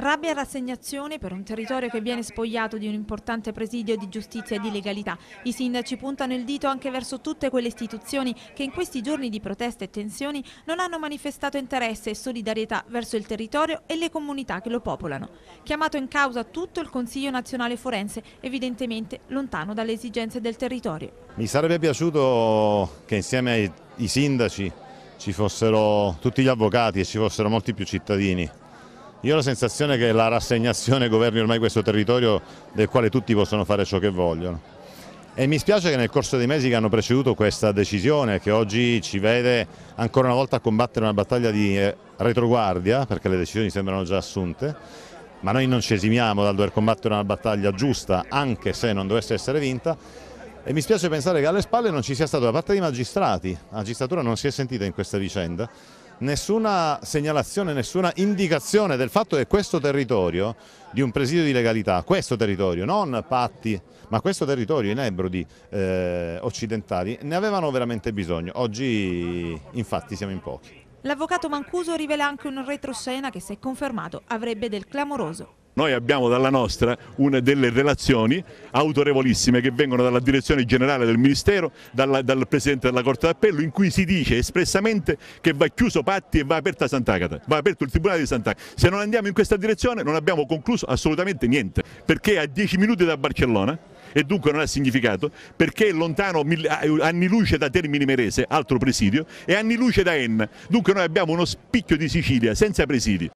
Rabbia e rassegnazione per un territorio che viene spogliato di un importante presidio di giustizia e di legalità. I sindaci puntano il dito anche verso tutte quelle istituzioni che in questi giorni di proteste e tensioni non hanno manifestato interesse e solidarietà verso il territorio e le comunità che lo popolano. Chiamato in causa tutto il Consiglio Nazionale Forense, evidentemente lontano dalle esigenze del territorio. Mi sarebbe piaciuto che insieme ai sindaci ci fossero tutti gli avvocati e ci fossero molti più cittadini io ho la sensazione che la rassegnazione governi ormai questo territorio del quale tutti possono fare ciò che vogliono. E mi spiace che nel corso dei mesi che hanno preceduto questa decisione, che oggi ci vede ancora una volta a combattere una battaglia di eh, retroguardia, perché le decisioni sembrano già assunte, ma noi non ci esimiamo dal dover combattere una battaglia giusta, anche se non dovesse essere vinta, e mi spiace pensare che alle spalle non ci sia stato da parte dei magistrati, la magistratura non si è sentita in questa vicenda, nessuna segnalazione, nessuna indicazione del fatto che questo territorio, di un presidio di legalità, questo territorio, non patti, ma questo territorio in ebro eh, occidentali, ne avevano veramente bisogno. Oggi infatti siamo in pochi. L'avvocato Mancuso rivela anche un retroscena che, se confermato, avrebbe del clamoroso noi abbiamo dalla nostra una delle relazioni autorevolissime che vengono dalla direzione generale del Ministero, dalla, dal Presidente della Corte d'Appello, in cui si dice espressamente che va chiuso Patti e va aperta Sant'Agata, va aperto il Tribunale di Sant'Agata. Se non andiamo in questa direzione non abbiamo concluso assolutamente niente, perché a 10 minuti da Barcellona e dunque non ha significato, perché è lontano anni luce da Termini Merese, altro presidio, e anni luce da Enna. Dunque noi abbiamo uno spicchio di Sicilia senza presidi.